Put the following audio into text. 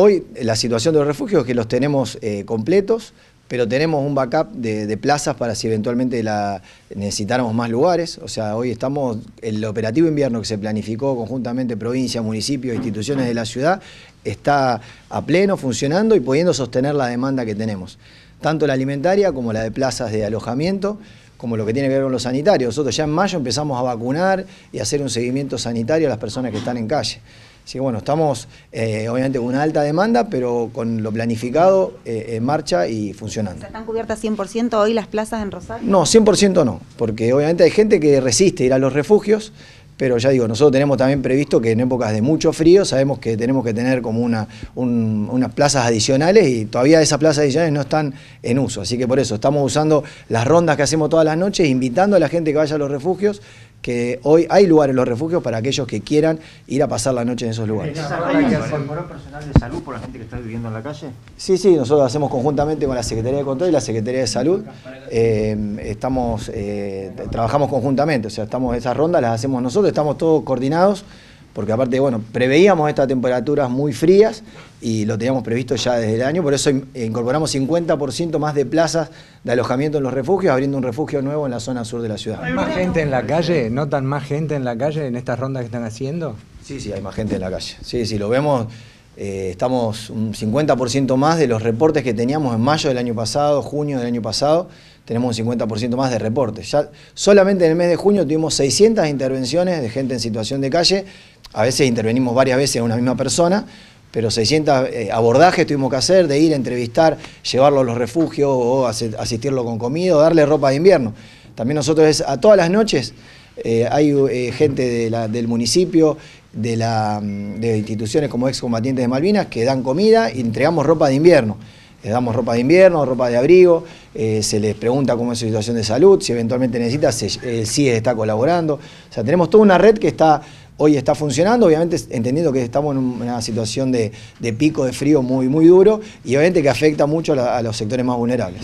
Hoy la situación de los refugios es que los tenemos eh, completos, pero tenemos un backup de, plazas para si eventualmente necesitáramos más lugares. O sea, hoy estamos, el operativo invierno que se planificó conjuntamente provincia, municipios, instituciones de la ciudad, está a pleno, funcionando y pudiendo sostener la demanda que tenemos. Tanto la alimentaria como la de plazas de alojamiento, como lo que tiene que ver con los sanitarios. Nosotros ya en mayo empezamos a vacunar y hacer un seguimiento sanitario a las personas que están en calle. Así que bueno, estamos eh, obviamente con una alta demanda, pero con lo planificado eh, en marcha y funcionando. ¿Están cubiertas 100% hoy las plazas en Rosario? No, 100% no, porque obviamente hay gente que resiste ir a los refugios, pero ya digo, nosotros tenemos también previsto que en épocas de mucho frío sabemos que tenemos que tener como unas plazas adicionales y todavía esas plazas adicionales no están en uso. Así que por eso estamos usando las rondas que hacemos todas las noches, invitando a la gente que vaya a los refugios, que hoy hay lugares en los refugios para aquellos que quieran ir a pasar la noche en esos lugares. ¿Hay incorporó personal de salud por la gente que está viviendo en la calle? Sí, sí, nosotros hacemos conjuntamente con la Secretaría de Control y la Secretaría de Salud. Eh, estamos, eh, trabajamos conjuntamente, o sea, estamos esas rondas las hacemos nosotros, estamos todos coordinados porque aparte, bueno, preveíamos estas temperaturas muy frías y lo teníamos previsto ya desde el año, por eso incorporamos 50% más de plazas de alojamiento en los refugios, abriendo un refugio nuevo en la zona sur de la ciudad. ¿Hay más gente en la calle? ¿Notan más gente en la calle en estas rondas que están haciendo? Sí, sí, hay más gente en la calle. Sí, sí, lo vemos. Eh, estamos un 50% más de los reportes que teníamos en mayo del año pasado, junio del año pasado, tenemos un 50% más de reportes. Ya solamente en el mes de junio tuvimos 600 intervenciones de gente en situación de calle a veces intervenimos varias veces en una misma persona, pero 600 eh, abordajes tuvimos que hacer de ir, a entrevistar, llevarlo a los refugios o asistirlo con comida o darle ropa de invierno. También nosotros a todas las noches eh, hay eh, gente del municipio, mm, de, instituciones como excombatientes de Malvinas que dan comida y entregamos ropa de invierno. Les damos ropa de invierno, ropa de abrigo, se les pregunta cómo es su situación de salud, si eventualmente necesita, si e está colaborando. O sea, tenemos toda una red que está hoy está funcionando, obviamente entendiendo que estamos en una situación de, pico de frío muy, muy duro y obviamente que afecta mucho a los sectores más vulnerables.